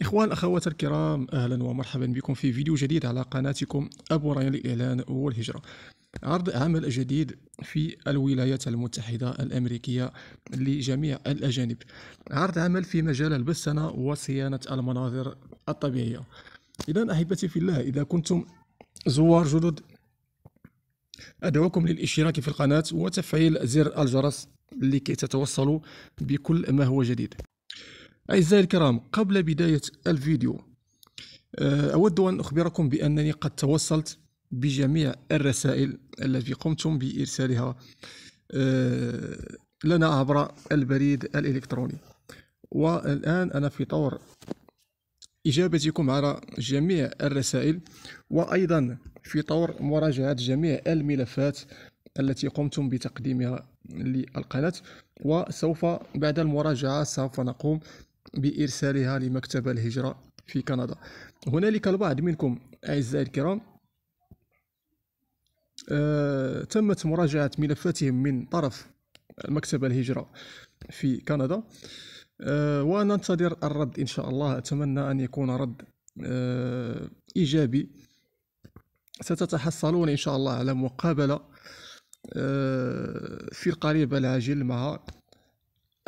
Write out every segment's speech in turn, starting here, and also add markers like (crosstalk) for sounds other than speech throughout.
إخوان أخوات الكرام أهلا ومرحبا بكم في فيديو جديد على قناتكم أبو ريان الإعلان والهجرة عرض عمل جديد في الولايات المتحدة الأمريكية لجميع الأجانب عرض عمل في مجال البسنة وصيانة المناظر الطبيعية إذا أحبتي في الله إذا كنتم زوار جدد أدعوكم للاشتراك في القناة وتفعيل زر الجرس لكي تتوصلوا بكل ما هو جديد أعزائي الكرام قبل بداية الفيديو آه، أود أن أخبركم بأنني قد توصلت بجميع الرسائل التي قمتم بإرسالها آه، لنا عبر البريد الإلكتروني والآن أنا في طور إجابتكم على جميع الرسائل وأيضا في طور مراجعة جميع الملفات التي قمتم بتقديمها للقناة وسوف بعد المراجعة سوف نقوم بإرسالها لمكتب الهجرة في كندا هنالك البعض منكم أعزائي الكرام آه تمت مراجعة ملفاتهم من طرف مكتب الهجرة في كندا آه وننتظر الرد إن شاء الله أتمنى أن يكون رد آه إيجابي ستتحصلون إن شاء الله على مقابلة آه، في القريب العاجل مع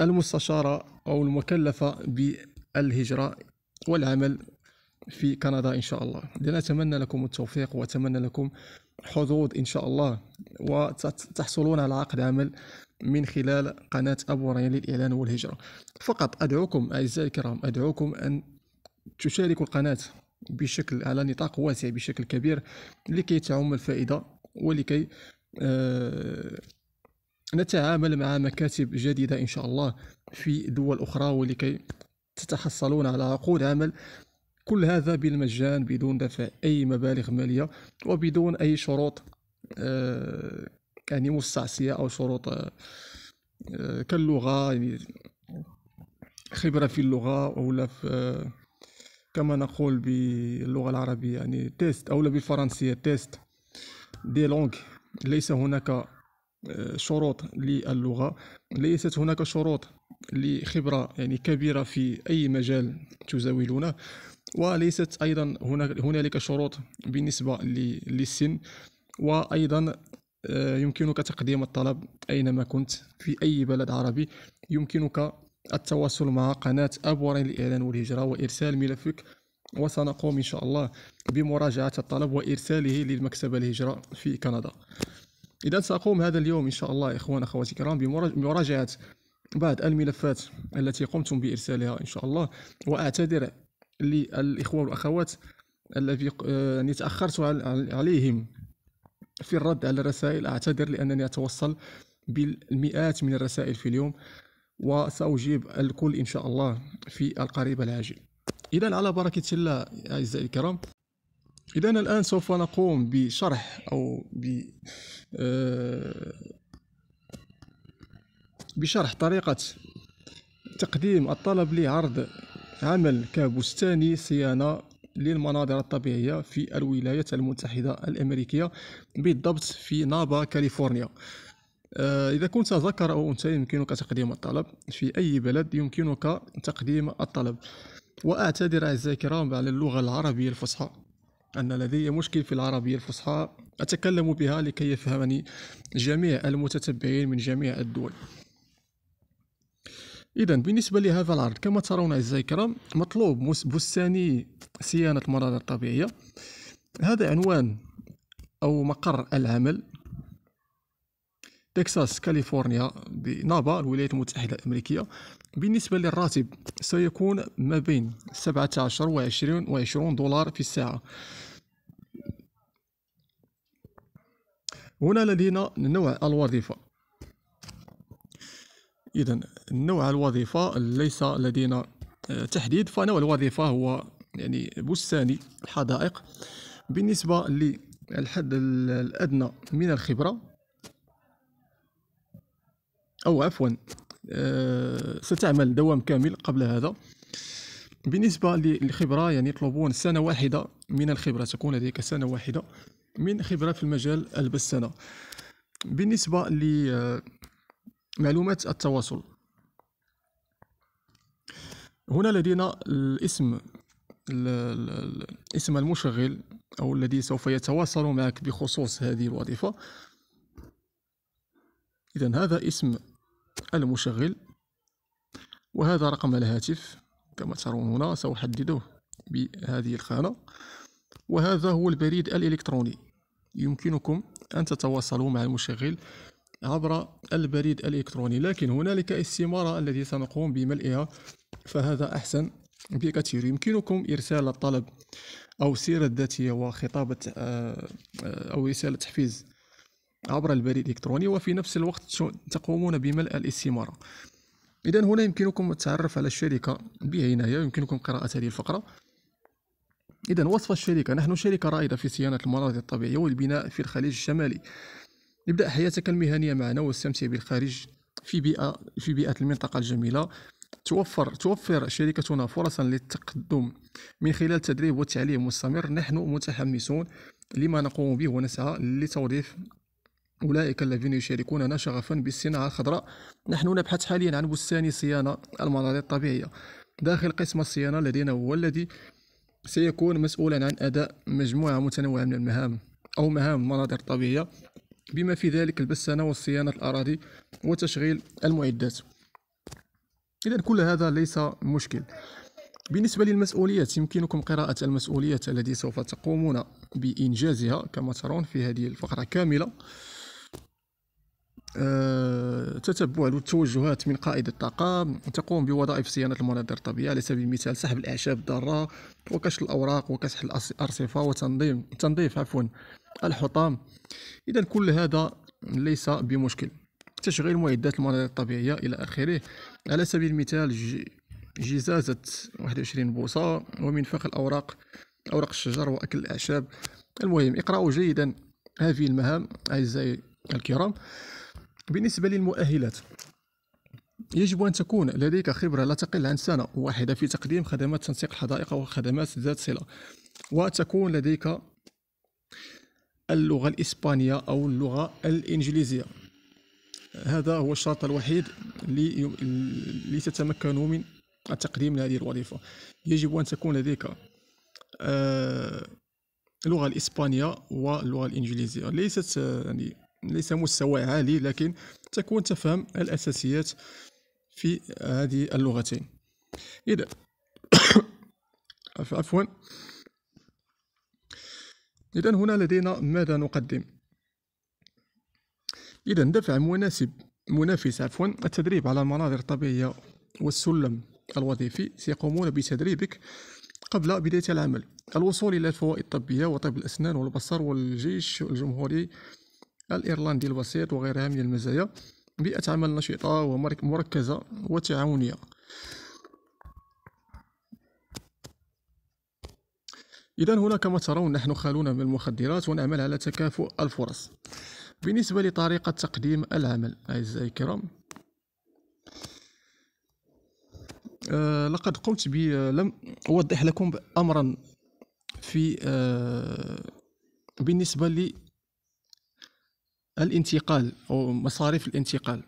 المستشارة أو المكلفة بالهجرة والعمل في كندا إن شاء الله لنتمنى لكم التوفيق وأتمنى لكم حظوظ إن شاء الله وتحصلون على عقد عمل من خلال قناة أبو ريان للإعلان والهجرة فقط أدعوكم أعزائي الكرام أدعوكم أن تشاركوا القناة بشكل على نطاق واسع بشكل كبير لكي تعم الفائدة ولكي آه نتعامل مع مكاتب جديدة إن شاء الله في دول أخرى ولكي تتحصلون على عقود عمل كل هذا بالمجان بدون دفع أي مبالغ مالية وبدون أي شروط آه، يعني مستعصية أو شروط آه، آه، كاللغة يعني خبرة في اللغة أو كما نقول باللغة العربية يعني تيست أو بالفرنسية تيست دي لونغ ليس هناك شروط للغة ليست هناك شروط لخبرة يعني كبيرة في أي مجال تزاولونه وليست أيضا هنالك شروط بالنسبة للسن وأيضا آه، يمكنك تقديم الطلب أينما كنت في أي بلد عربي يمكنك التواصل مع قناة أبورين للإعلان والهجرة وإرسال ملفك وسنقوم إن شاء الله بمراجعة الطلب وإرساله للمكتبة الهجرة في كندا إذا سأقوم هذا اليوم إن شاء الله إخوان أخواتي الكرام بمراجعة بعض الملفات التي قمتم بإرسالها إن شاء الله وأعتذر للإخوة والأخوات الذي يعني تأخرت عليهم في الرد على الرسائل أعتذر لأنني أتوصل بالمئات من الرسائل في اليوم وسأجيب الكل إن شاء الله في القريب العاجل إذا على بركة الله أعزائي الكرام إذا الآن سوف نقوم بشرح أو ب آه، بشرح طريقة تقديم الطلب لعرض عمل كبستاني صيانة للمناظر الطبيعية في الولايات المتحدة الأمريكية بالضبط في نابا كاليفورنيا آه، إذا كنت ذكر أو أنثى يمكنك تقديم الطلب في أي بلد يمكنك تقديم الطلب وأعتذر أعزائي الكرام على اللغة العربية الفصحى أن لدي مشكل في العربية الفصحى أتكلم بها لكي يفهمني جميع المتتبعين من جميع الدول إذا بالنسبة لهذا العرض كما ترون أعزائي الكرام مطلوب بستاني صيانة المناظر الطبيعية هذا عنوان أو مقر العمل تكساس كاليفورنيا بنابا الولايات المتحدة الأمريكية بالنسبة للراتب سيكون ما بين 17 و 20 و 20 دولار في الساعة هنا لدينا نوع الوظيفة إذا نوع الوظيفة ليس لدينا آه، تحديد فنوع الوظيفة هو يعني بستاني حدائق بالنسبة للحد الأدنى من الخبرة أو عفوا آه، ستعمل دوام كامل قبل هذا بالنسبة للخبرة يعني يطلبون سنة واحدة من الخبرة تكون لديك سنة واحدة من خبرة في المجال البسنة بالنسبة لمعلومات آه، التواصل هنا لدينا الاسم اسم المشغل أو الذي سوف يتواصل معك بخصوص هذه الوظيفة إذا هذا اسم المشغل وهذا رقم الهاتف كما ترون هنا سأحدده بهذه الخانة وهذا هو البريد الإلكتروني يمكنكم أن تتواصلوا مع المشغل عبر البريد الإلكتروني لكن هنالك استمارة التي سنقوم بملئها فهذا أحسن بكثير يمكنكم إرسال الطلب أو سيرة ذاتية وخطابة آه، آه، أو رسالة تحفيز عبر البريد الإلكتروني وفي نفس الوقت تقومون بملء الاستمارة إذا هنا يمكنكم التعرف على الشركة بعناية يمكنكم قراءة هذه الفقرة إذا وصف الشركة نحن شركة رائدة في صيانة المناطق الطبيعية والبناء في الخليج الشمالي ابدأ حياتك المهنية معنا واستمتع بالخارج في بيئة في بيئة المنطقة الجميلة توفر توفر شركتنا فرصا للتقدم من خلال تدريب والتعليم المستمر نحن متحمسون لما نقوم به ونسعى لتوظيف أولئك الذين يشاركوننا شغفا بالصناعة الخضراء نحن نبحث حاليا عن بستان صيانة المناظر الطبيعية داخل قسم الصيانة لدينا هو الذي سيكون مسؤولا عن أداء مجموعة متنوعة من المهام أو مهام المناظر الطبيعيه بما في ذلك البسانة والصيانة الأراضي وتشغيل المعدات إذا كل هذا ليس مشكل بالنسبة للمسؤوليات يمكنكم قراءة المسؤوليات التي سوف تقومون بإنجازها كما ترون في هذه الفقرة كاملة آه، تتبع التوجهات من قائد الطاقم تقوم بوظائف صيانة المناظر الطبيعية على سبيل المثال سحب الأعشاب الضارة وكشف الأوراق وكسح الأرصفة وتنظيم تنظيف عفوا الحطام إذا كل هذا ليس بمشكل تشغيل معدات المناظر الطبيعية إلى آخره على سبيل المثال جزازة 21 بوصة ومنفخ الأوراق أوراق الشجر وأكل الأعشاب المهم اقرأوا جيدا هذه المهام أعزائي الكرام بالنسبة للمؤهلات يجب أن تكون لديك خبرة لا تقل عن سنة واحدة في تقديم خدمات تنسيق الحدائق وخدمات ذات صلة وتكون لديك اللغة الإسبانية أو اللغة الإنجليزية هذا هو الشرط الوحيد لتتمكنوا من التقديم لهذه الوظيفة يجب أن تكون لديك آه، اللغة الإسبانية واللغة الإنجليزية ليست يعني ليس مستوى عالي لكن تكون تفهم الأساسيات في هذه اللغتين إذا (coughs) عفوا إذا هنا لدينا ماذا نقدم إذا دفع مناسب منافس عفوا التدريب على المناظر الطبيعية والسلم الوظيفي سيقومون بتدريبك قبل بداية العمل الوصول إلى الفوائد الطبية وطب الأسنان والبصر والجيش الجمهوري الإيرلندي البسيط وغيرها من المزايا بيئة عمل نشطة ومركزة وتعاونية إذا هنا كما ترون نحن خالون من المخدرات ونعمل على تكافؤ الفرص بالنسبة لطريقة تقديم العمل أعزائي الكرام أه لقد قمت ب آه، لم أوضح لكم أمرا في أه بالنسبة الانتقال أو مصاريف الانتقال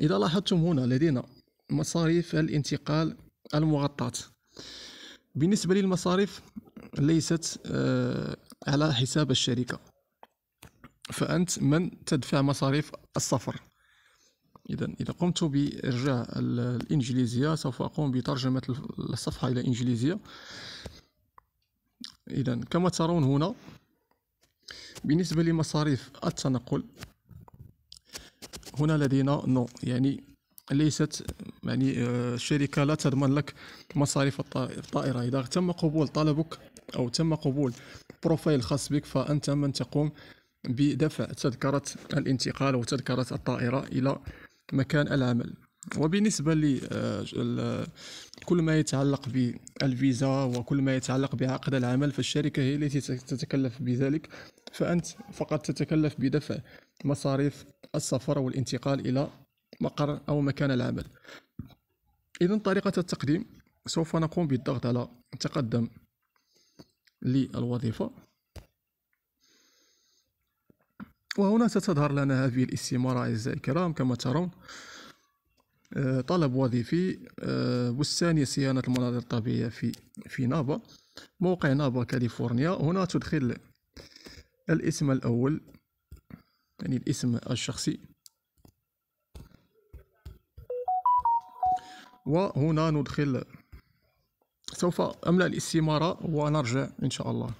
إذا لاحظتم هنا لدينا مصاريف الانتقال المغطاة بالنسبة للمصاريف ليست آه، على حساب الشركة فأنت من تدفع مصاريف السفر إذا إذا قمت بإرجاع الإنجليزية سوف أقوم بترجمة الصفحة إلى إنجليزية إذا كما ترون هنا بالنسبة لمصاريف التنقل هنا لدينا نو يعني ليست يعني الشركة آه، لا تضمن لك مصاريف الطائرة إذا تم قبول طلبك أو تم قبول بروفايل خاص بك فأنت من تقوم بدفع تذكرة الانتقال وتذكرة الطائرة إلى مكان العمل وبالنسبه آه، ل كل ما يتعلق بالفيزا وكل ما يتعلق بعقد العمل فالشركه هي التي تتكلف بذلك فانت فقط تتكلف بدفع مصاريف السفر والانتقال الى مقر او مكان العمل اذا طريقه التقديم سوف نقوم بالضغط على تقدم للوظيفه وهنا ستظهر لنا هذه الاستمارة أعزائي الكرام كما ترون آه، طلب وظيفي بستاني آه، صيانة المناظر الطبيعية في في نابا موقع نابا كاليفورنيا هنا تدخل الاسم الأول يعني الاسم الشخصي وهنا ندخل سوف أملأ الاستمارة ونرجع إن شاء الله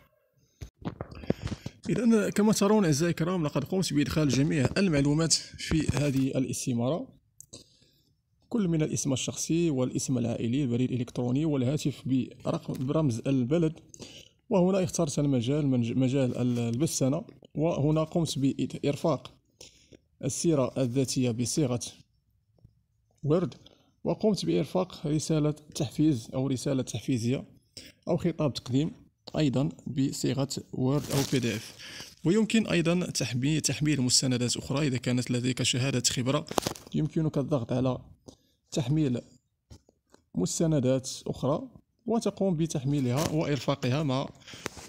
إذا كما ترون أعزائي الكرام لقد قمت بإدخال جميع المعلومات في هذه الاستمارة كل من الاسم الشخصي والاسم العائلي البريد الإلكتروني والهاتف برقم برمز البلد وهنا اخترت المجال مجال البسنة وهنا قمت بإرفاق السيرة الذاتية بصيغة ورد وقمت بإرفاق رسالة تحفيز أو رسالة تحفيزية أو خطاب تقديم أيضا بصيغة ورد أو بي دي اف ويمكن أيضا تحميل تحميل مستندات أخرى إذا كانت لديك شهادة خبرة يمكنك الضغط على تحميل مستندات أخرى وتقوم بتحميلها وإرفاقها مع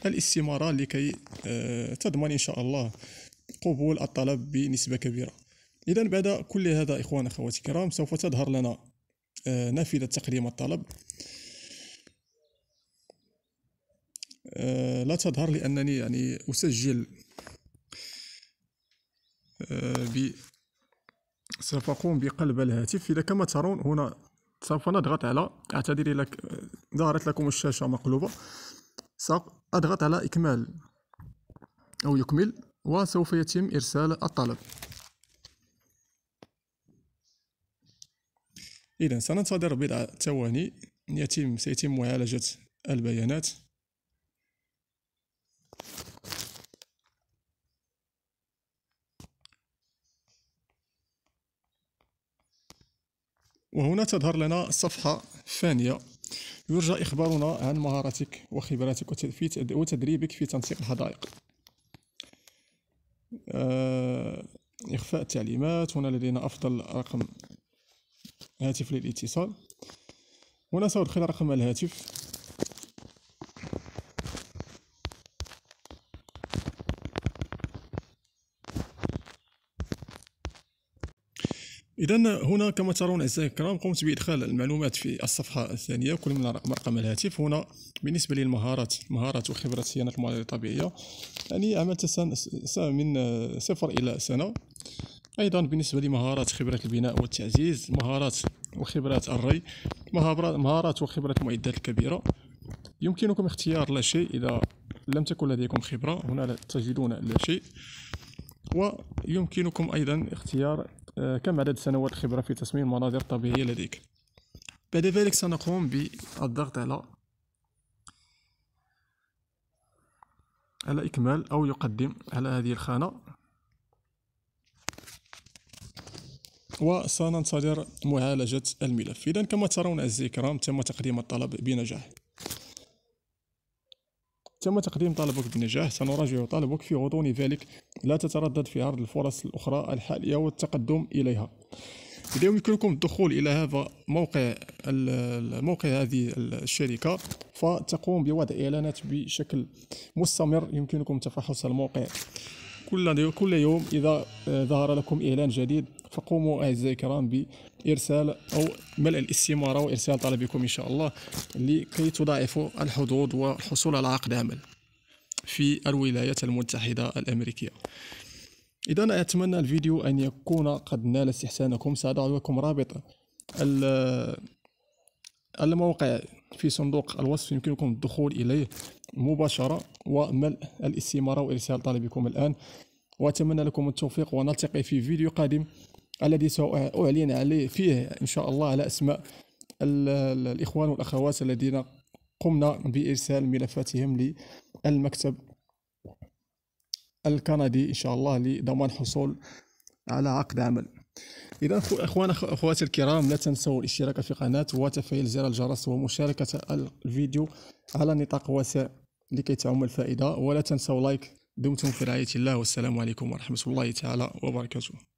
الاستمارة لكي آه، تضمن إن شاء الله قبول الطلب بنسبة كبيرة إذا بعد كل هذا إخوان أخواتي الكرام سوف تظهر لنا آه، نافذة تقديم الطلب آه، لا تظهر لأنني يعني أسجل آه، ب سوف أقوم بقلب الهاتف إذا كما ترون هنا سوف نضغط على أعتذر لك آه، ظهرت لكم الشاشة مقلوبة سأضغط على إكمال أو يكمل وسوف يتم إرسال الطلب إذا سننتظر بضع ثواني يتم سيتم معالجة البيانات وهنا تظهر لنا الصفحة الثانية يرجى إخبارنا عن مهاراتك وخبراتك وتدريبك في تنسيق الحدائق آه، إخفاء التعليمات هنا لدينا أفضل رقم هاتف للاتصال هنا سأدخل رقم الهاتف اذا هنا كما ترون اعزائي الكرام قمت بادخال المعلومات في الصفحه الثانيه كل من رقم الهاتف هنا بالنسبه للمهارات مهارات وخبره صيانه الموارد الطبيعيه يعني عملت من آه، صفر الى سنه ايضا بالنسبه لمهارات خبره البناء والتعزيز مهارات وخبرات الري مهارات وخبره المعدات الكبيره يمكنكم اختيار لا شيء اذا لم تكن لديكم خبره هنا تجدون لا شيء ويمكنكم ايضا اختيار آه، كم عدد سنوات الخبرة في تصميم المناظر الطبيعية لديك بعد ذلك سنقوم بالضغط على على إكمال أو يقدم على هذه الخانة وسننتظر معالجة الملف إذا كما ترون أعزائي الكرام تم تقديم الطلب بنجاح تم تقديم طلبك بالنجاح سنراجع طلبك في غضون ذلك لا تتردد في عرض الفرص الأخرى الحالية والتقدم إليها إذا يمكنكم الدخول إلى هذا موقع موقع هذه الشركة فتقوم بوضع إعلانات بشكل مستمر يمكنكم تفحص الموقع كل كل يوم إذا آه، ظهر لكم إعلان جديد فقوموا أعزائي الكرام ارسال او ملء الاستماره وارسال طلبكم ان شاء الله لكي تضاعفوا الحظوظ والحصول على عقد عمل في الولايات المتحده الامريكيه اذا اتمنى الفيديو ان يكون قد نال استحسانكم ساضع لكم رابط الموقع في صندوق الوصف يمكنكم الدخول اليه مباشره وملء الاستماره وارسال طلبكم الان واتمنى لكم التوفيق ونلتقي في فيديو قادم الذي سأعلن عليه فيه إن شاء الله على أسماء الإخوان والأخوات الذين قمنا بإرسال ملفاتهم للمكتب الكندي إن شاء الله لضمان حصول على عقد عمل إذا أخوان أخواتي الكرام لا تنسوا الاشتراك في القناة وتفعيل زر الجرس ومشاركة الفيديو على نطاق واسع لكي تعم الفائدة ولا تنسوا لايك دمتم في رعاية الله والسلام عليكم ورحمة الله تعالى وبركاته